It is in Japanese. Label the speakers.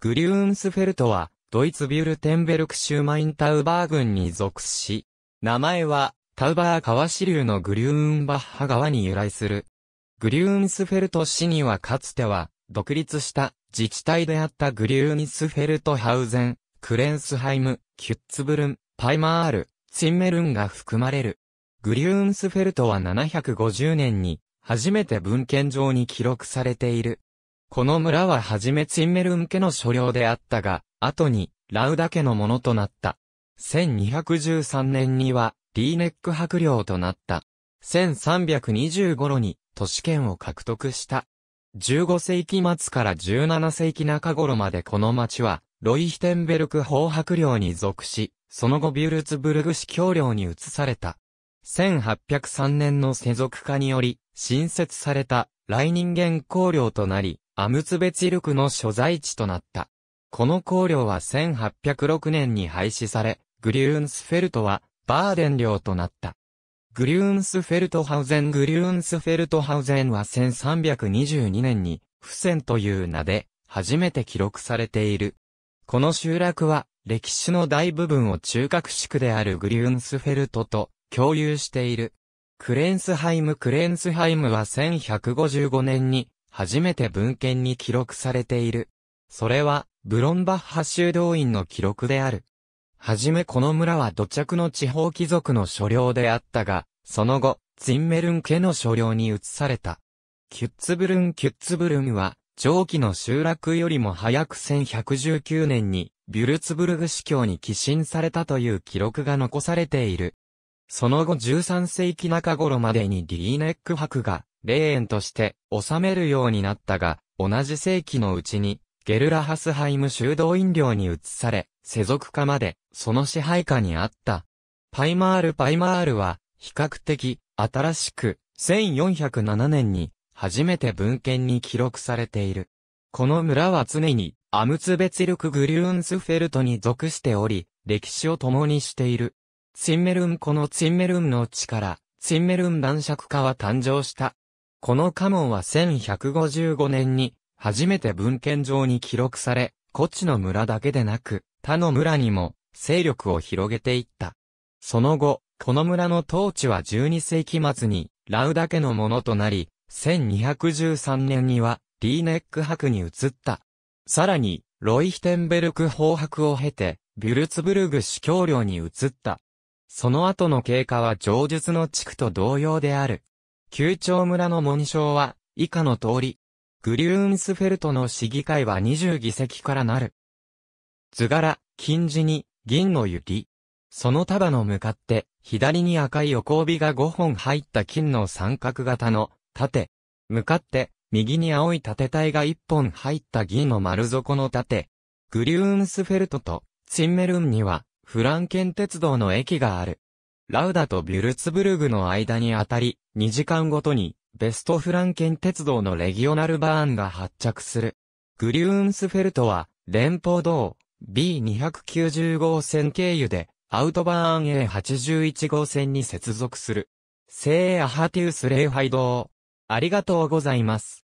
Speaker 1: グリューンスフェルトは、ドイツビュルテンベルク州マインタウバー郡に属し、名前は、タウバー川支流のグリューンバッハ川に由来する。グリューンスフェルト市にはかつては、独立した自治体であったグリューニスフェルトハウゼン、クレンスハイム、キュッツブルン、パイマール、ツィンメルンが含まれる。グリューンスフェルトは750年に初めて文献上に記録されている。この村ははじめツインメルン家の所領であったが、後に、ラウダ家のものとなった。1213年には、リーネック白領となった。1320頃に、都市圏を獲得した。15世紀末から17世紀中頃までこの町は、ロイヒテンベルク法白領に属し、その後ビュルツブルグ市教領に移された。1803年の世俗化により、新設された、来人間公領となり、アムツベチルクの所在地となった。この公領は1806年に廃止され、グリューンスフェルトはバーデン領となった。グリューンスフェルトハウゼングリューンスフェルトハウゼンは1322年に、フセンという名で、初めて記録されている。この集落は、歴史の大部分を中核地区であるグリューンスフェルトと共有している。クレンスハイムクレンスハイムは1155年に初めて文献に記録されている。それは、ブロンバッハ修道院の記録である。はじめこの村は土着の地方貴族の所領であったが、その後、ツインメルン家の所領に移された。キュッツブルン・キュッツブルンは、上記の集落よりも早く1119年に、ビュルツブルグ司教に寄進されたという記録が残されている。その後13世紀中頃までにリーネック博が霊園として治めるようになったが、同じ世紀のうちに、ゲルラハスハイム修道院領に移され、世俗化まで、その支配下にあった。パイマール・パイマールは、比較的、新しく、1407年に、初めて文献に記録されている。この村は常に、アムツベツルク・グリューンスフェルトに属しており、歴史を共にしている。ツィンメルンこのツィンメルンの地から、ツィンメルン男爵化は誕生した。この家紋は1155年に、初めて文献上に記録され、古地の村だけでなく、他の村にも、勢力を広げていった。その後、この村の統治は12世紀末に、ラウだけのものとなり、1213年には、リーネック博に移った。さらに、ロイヒテンベルク法博を経て、ビュルツブルグ司教領に移った。その後の経過は上述の地区と同様である。旧町村の紋章は、以下の通り。グリューンスフェルトの市議会は20議席からなる。図柄、金字に、銀の雪。その束の向かって、左に赤い横帯が5本入った金の三角型の、盾。向かって、右に青い盾体が1本入った銀の丸底の盾。グリューンスフェルトと、ツィンメルンには、フランケン鉄道の駅がある。ラウダとビュルツブルグの間にあたり、2時間ごとに、ベストフランケン鉄道のレギオナルバーンが発着する。グリューンスフェルトは、連邦道 B290 号線経由で、アウトバーン A81 号線に接続する。聖アハティウス礼拝堂。ありがとうございます。